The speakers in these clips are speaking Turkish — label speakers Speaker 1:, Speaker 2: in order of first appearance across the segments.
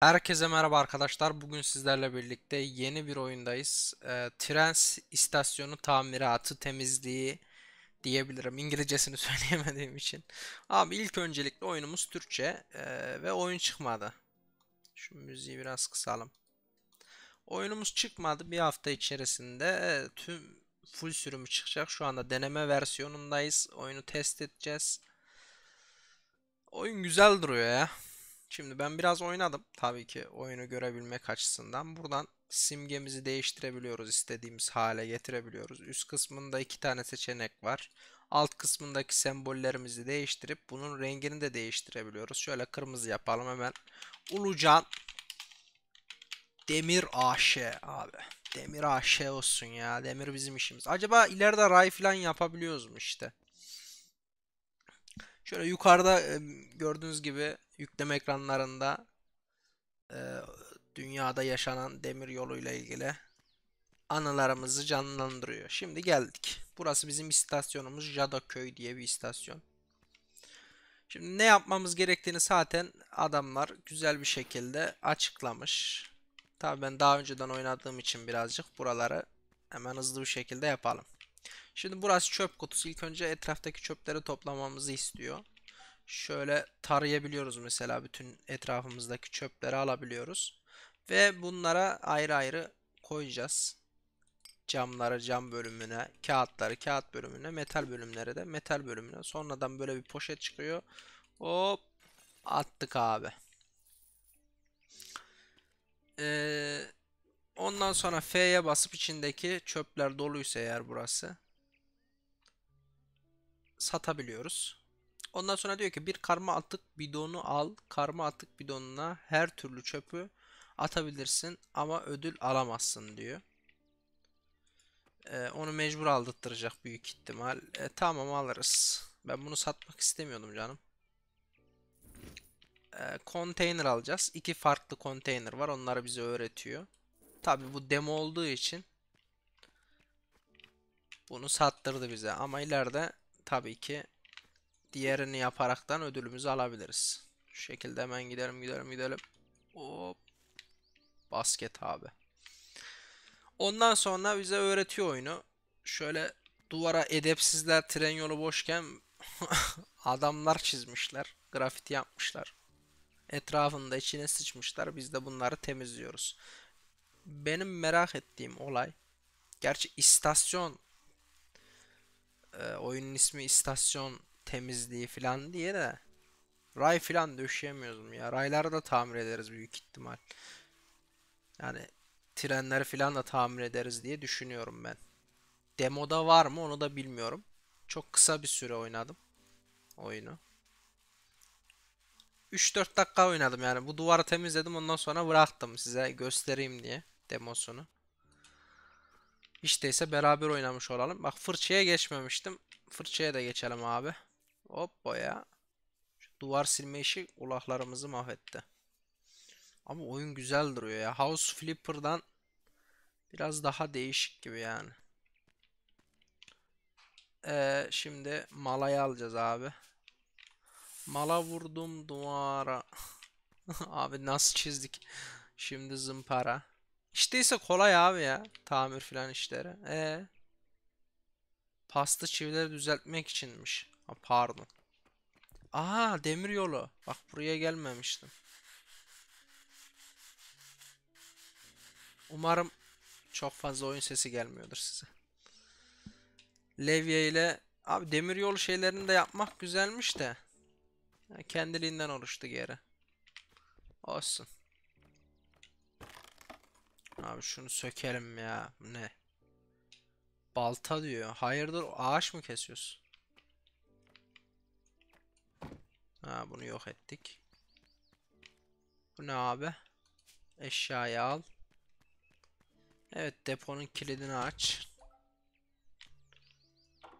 Speaker 1: Herkese merhaba arkadaşlar. Bugün sizlerle birlikte yeni bir oyundayız. E, tren istasyonu tamiratı temizliği diyebilirim. İngilizcesini söyleyemediğim için. Abi ilk öncelikle oyunumuz Türkçe e, ve oyun çıkmadı. Şu müziği biraz kısalım. Oyunumuz çıkmadı. Bir hafta içerisinde e, tüm full sürümü çıkacak. Şu anda deneme versiyonundayız. Oyunu test edeceğiz. Oyun güzel duruyor ya. Şimdi ben biraz oynadım. Tabii ki oyunu görebilmek açısından. Buradan simgemizi değiştirebiliyoruz. istediğimiz hale getirebiliyoruz. Üst kısmında iki tane seçenek var. Alt kısmındaki sembollerimizi değiştirip bunun rengini de değiştirebiliyoruz. Şöyle kırmızı yapalım hemen. Ulucan Demir AŞ abi. Demir AŞ olsun ya. Demir bizim işimiz. Acaba ileride ray falan yapabiliyoruz mu işte? Şöyle yukarıda gördüğünüz gibi yükleme ekranlarında e, dünyada yaşanan demir yoluyla ilgili anılarımızı canlandırıyor. Şimdi geldik. Burası bizim istasyonumuz Jada Köy diye bir istasyon. Şimdi ne yapmamız gerektiğini zaten adamlar güzel bir şekilde açıklamış. Tabii ben daha önceden oynadığım için birazcık buraları hemen hızlı bir şekilde yapalım. Şimdi burası çöp kutusu. İlk önce etraftaki çöpleri toplamamızı istiyor şöyle tarayabiliyoruz mesela bütün etrafımızdaki çöpleri alabiliyoruz. Ve bunlara ayrı ayrı koyacağız. Camları cam bölümüne, kağıtları kağıt bölümüne, metal bölümleri de metal bölümüne. Sonradan böyle bir poşet çıkıyor. Hop attık abi. Ee, ondan sonra F'ye basıp içindeki çöpler doluysa eğer burası satabiliyoruz. Ondan sonra diyor ki bir karma atık bidonu al. Karma atık bidonuna her türlü çöpü atabilirsin ama ödül alamazsın diyor. Ee, onu mecbur aldırttıracak büyük ihtimal. E, tamam alırız. Ben bunu satmak istemiyordum canım. E, ee, konteyner alacağız. İki farklı container var. Onları bize öğretiyor. Tabi bu demo olduğu için bunu sattırdı bize. Ama ileride tabii ki diğerini yaparaktan ödülümüzü alabiliriz. Şu şekilde hemen gidelim gidelim gidelim. Hop. Basket abi. Ondan sonra bize öğretiyor oyunu. Şöyle duvara edepsizler tren yolu boşken adamlar çizmişler. Grafiti yapmışlar. Etrafında içine sıçmışlar. Biz de bunları temizliyoruz. Benim merak ettiğim olay. Gerçi istasyon e, oyunun ismi istasyon temizliği falan diye de ray falan döşeyemiyoruz ya. Rayları da tamir ederiz büyük ihtimal. Yani trenleri falan da tamir ederiz diye düşünüyorum ben. Demoda var mı onu da bilmiyorum. Çok kısa bir süre oynadım oyunu. 3-4 dakika oynadım yani. Bu duvarı temizledim ondan sonra bıraktım size göstereyim diye demosunu. İşteyse beraber oynamış olalım. Bak fırçaya geçmemiştim. Fırçaya da geçelim abi. Hoppa ya. Şu duvar silme işi ulahlarımızı mahvetti. Ama oyun güzel duruyor ya. House Flipper'dan biraz daha değişik gibi yani. Ee, şimdi malayı alacağız abi. Mala vurdum duvara. abi nasıl çizdik? Şimdi zımpara. İşteyse kolay abi ya. Tamir filan işleri. Eee? Pasta çivileri düzeltmek içinmiş. Ha, pardon. Aa demir yolu. Bak buraya gelmemiştim. Umarım çok fazla oyun sesi gelmiyordur size. Levye ile abi demir yolu şeylerini de yapmak güzelmiş de yani kendiliğinden oluştu geri. Olsun. Abi şunu sökelim ya. Ne? Balta diyor. Hayırdır ağaç mı kesiyorsun? Ha bunu yok ettik. Bu ne abi? Eşyayı al. Evet deponun kilidini aç.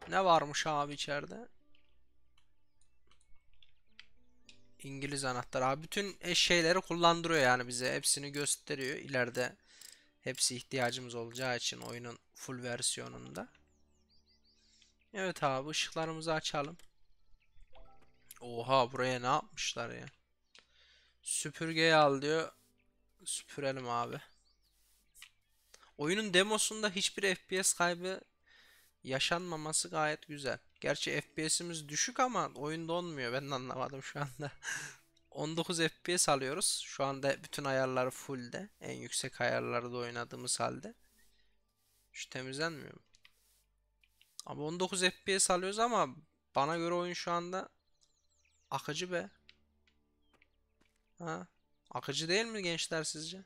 Speaker 1: Ne varmış abi içeride? İngiliz anahtar abi bütün şeyleri kullandırıyor yani bize hepsini gösteriyor ileride Hepsi ihtiyacımız olacağı için oyunun full versiyonunda. Evet abi ışıklarımızı açalım. Oha buraya ne yapmışlar ya. Süpürgeyi al diyor. Süpürelim abi. Oyunun demosunda hiçbir FPS kaybı yaşanmaması gayet güzel. Gerçi FPS'imiz düşük ama oyun donmuyor. Ben anlamadım şu anda. 19 FPS alıyoruz. Şu anda bütün ayarları full'de. En yüksek ayarlarda oynadığımız halde. Şu temizlenmiyor mu? Abi 19 FPS alıyoruz ama bana göre oyun şu anda akıcı be. Ha? Akıcı değil mi gençler sizce?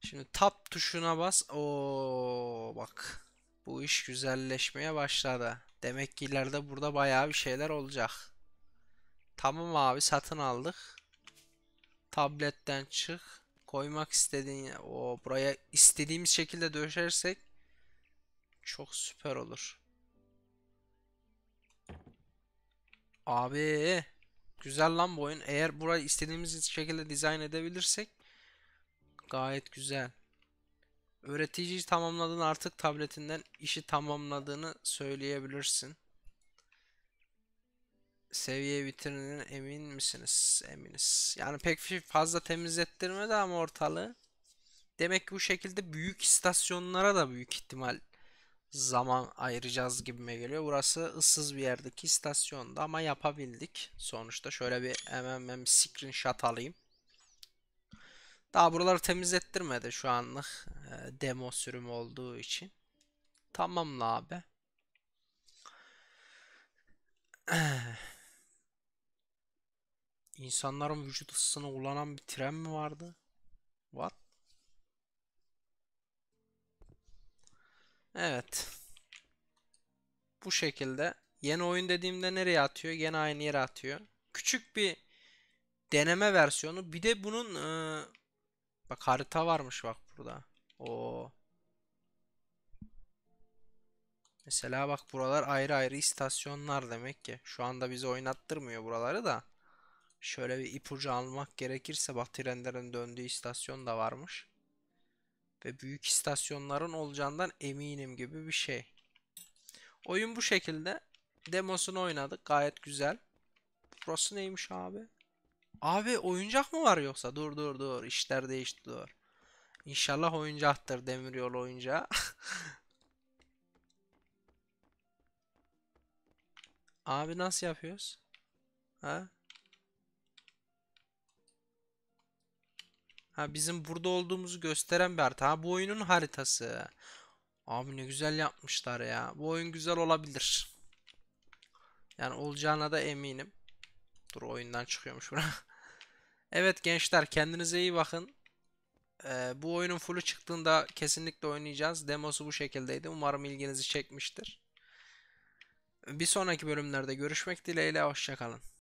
Speaker 1: Şimdi tap tuşuna bas. Oo bak. Bu iş güzelleşmeye başladı. Demek ki ileride burada bayağı bir şeyler olacak. Tamam abi satın aldık. Tabletten çık. Koymak istediğin o buraya istediğimiz şekilde döşersek çok süper olur. Abi güzel lan bu oyun. Eğer burayı istediğimiz şekilde dizayn edebilirsek gayet güzel. Öğreticiyi tamamladın artık tabletinden işi tamamladığını söyleyebilirsin seviye bitirinin emin misiniz? Eminiz. Yani pek fazla temizlettirmedi ama ortalığı. Demek ki bu şekilde büyük istasyonlara da büyük ihtimal zaman ayıracağız gibime geliyor. Burası ıssız bir yerdeki istasyonda ama yapabildik. Sonuçta şöyle bir hemen ben bir screenshot alayım. Daha buraları temizlettirmedi şu anlık e, demo sürümü olduğu için. Tamamla abi. İnsanların vücut ısısına ulanan bir tren mi vardı? What? Evet. Bu şekilde. Yeni oyun dediğimde nereye atıyor? Yine aynı yere atıyor. Küçük bir deneme versiyonu. Bir de bunun ee, bak harita varmış bak burada. O. Mesela bak buralar ayrı ayrı istasyonlar demek ki. Şu anda bizi oynattırmıyor buraları da. Şöyle bir ipucu almak gerekirse Batı döndüğü istasyon da varmış. Ve büyük istasyonların olacağından eminim gibi bir şey. Oyun bu şekilde. Demosunu oynadık. Gayet güzel. Burası neymiş abi? Abi oyuncak mı var yoksa? Dur dur dur. İşler değişti dur. İnşallah oyuncaktır demiryol oyuncağı. Abi nasıl yapıyoruz? Ha? Ha bizim burada olduğumuzu gösteren bir harita. Ha bu oyunun haritası. Abi ne güzel yapmışlar ya. Bu oyun güzel olabilir. Yani olacağına da eminim. Dur oyundan çıkıyormuş bura. evet gençler kendinize iyi bakın. Ee, bu oyunun full'u çıktığında kesinlikle oynayacağız. Demosu bu şekildeydi. Umarım ilginizi çekmiştir. Bir sonraki bölümlerde görüşmek dileğiyle hoşçakalın.